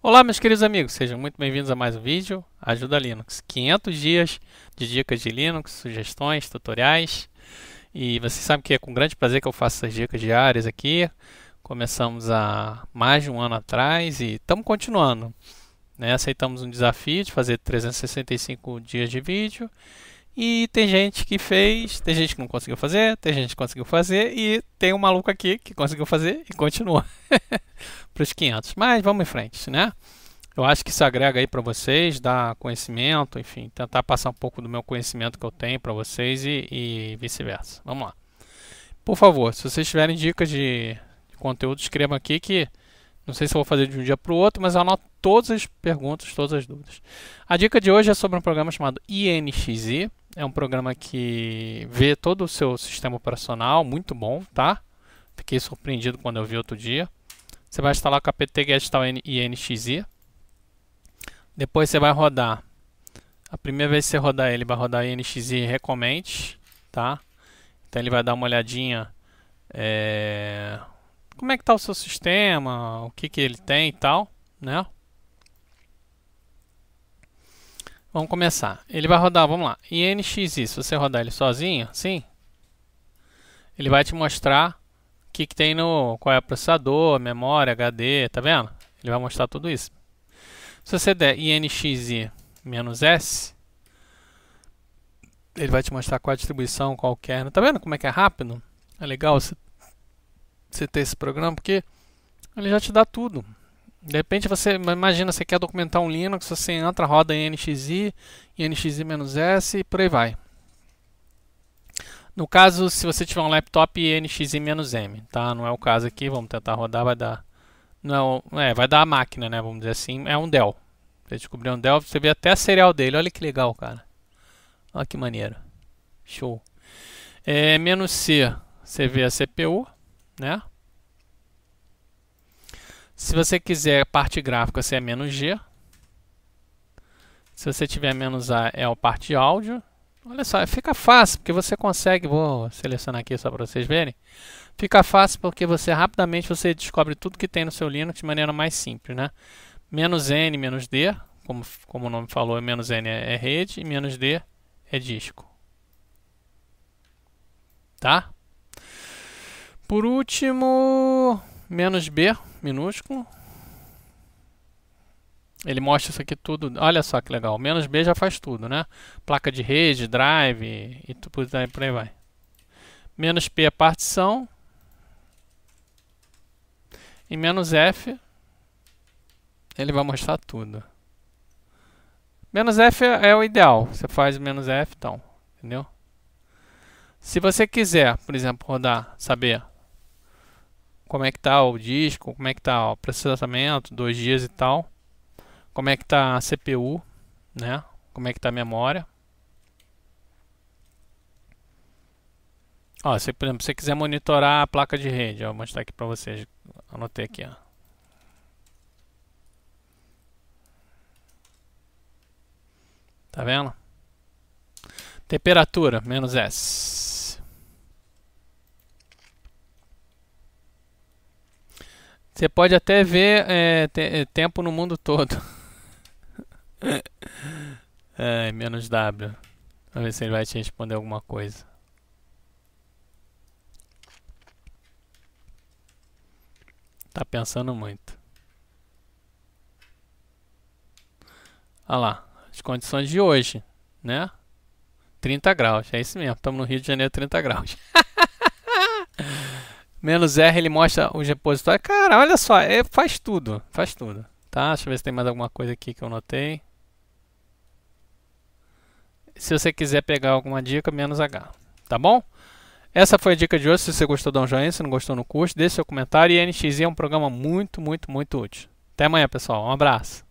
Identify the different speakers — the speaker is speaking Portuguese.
Speaker 1: Olá, meus queridos amigos, sejam muito bem-vindos a mais um vídeo Ajuda Linux. 500 dias de dicas de Linux, sugestões, tutoriais. E vocês sabem que é com grande prazer que eu faço essas dicas diárias aqui. Começamos há mais de um ano atrás e estamos continuando. Né? Aceitamos um desafio de fazer 365 dias de vídeo e tem gente que fez, tem gente que não conseguiu fazer, tem gente que conseguiu fazer e tem um maluco aqui que conseguiu fazer e continua para os 500. Mas vamos em frente, né? Eu acho que isso agrega aí para vocês, dá conhecimento, enfim, tentar passar um pouco do meu conhecimento que eu tenho para vocês e, e vice-versa. Vamos lá. Por favor, se vocês tiverem dicas de, de, conteúdo, escrevam aqui que não sei se vou fazer de um dia para o outro, mas eu anoto todas as perguntas, todas as dúvidas. A dica de hoje é sobre um programa chamado INXI, é um programa que vê todo o seu sistema operacional, muito bom, tá? Fiquei surpreendido quando eu vi outro dia. Você vai instalar o KPT Getal INXI. Depois você vai rodar. A primeira vez que você rodar ele, vai rodar INXI Recommend, tá? Então ele vai dar uma olhadinha é... como é que está o seu sistema, o que, que ele tem e tal, né? Vamos começar. Ele vai rodar, vamos lá, inxi. Se você rodar ele sozinho, sim, ele vai te mostrar o que, que tem no, qual é o processador, memória, HD, tá vendo? Ele vai mostrar tudo isso. Se você der inxi-s, ele vai te mostrar qual é a distribuição, qual kernel. É. Tá vendo como é que é rápido? É legal você, você ter esse programa, porque ele já te dá tudo. De repente você imagina, você quer documentar um Linux, você entra, roda em NXI, NXI-S e por aí vai. No caso, se você tiver um laptop NXI-M, tá? Não é o caso aqui, vamos tentar rodar, vai dar... Não, é, é, vai dar a máquina, né? Vamos dizer assim, é um Dell. Você descobriu um Dell, você vê até a serial dele, olha que legal, cara. Olha que maneiro. Show. É, menos C, você vê a CPU, né? Se você quiser parte gráfica, você é menos G. Se você tiver menos A, é o parte áudio. Olha só, fica fácil, porque você consegue... Vou selecionar aqui só para vocês verem. Fica fácil porque você rapidamente você descobre tudo que tem no seu Linux de maneira mais simples, né? Menos N, menos D, como, como o nome falou, menos N é, é rede e menos D é disco. Tá? Por último, menos B, minúsculo. Ele mostra isso aqui tudo. Olha só que legal. Menos B já faz tudo, né? Placa de rede, drive e tudo por aí vai. Menos P é partição. E menos F, ele vai mostrar tudo. Menos F é, é o ideal. Você faz menos F, então. Entendeu? Se você quiser, por exemplo, rodar, saber como é que tá o disco, como é que tá o processamento, dois dias e tal, como é que tá a CPU, né? Como é que tá a memória. Ó, se por exemplo, você quiser monitorar a placa de rede, ó, vou mostrar aqui para vocês. Anotei aqui, ó. Tá vendo? Temperatura, menos S. Você pode até ver é, te, é, tempo no mundo todo. é, menos W. Vamos ver se ele vai te responder alguma coisa. Tá pensando muito. Olha lá, as condições de hoje, né? 30 graus, é isso mesmo. Estamos no Rio de Janeiro, 30 graus. Menos R ele mostra os repositórios. Cara, olha só, é, faz tudo, faz tudo, tá? Deixa eu ver se tem mais alguma coisa aqui que eu notei. Se você quiser pegar alguma dica, menos H, tá bom? Essa foi a dica de hoje. Se você gostou, dá um joinha. Se não gostou, no curso, deixe seu comentário. E NXI é um programa muito, muito, muito útil. Até amanhã, pessoal. Um abraço.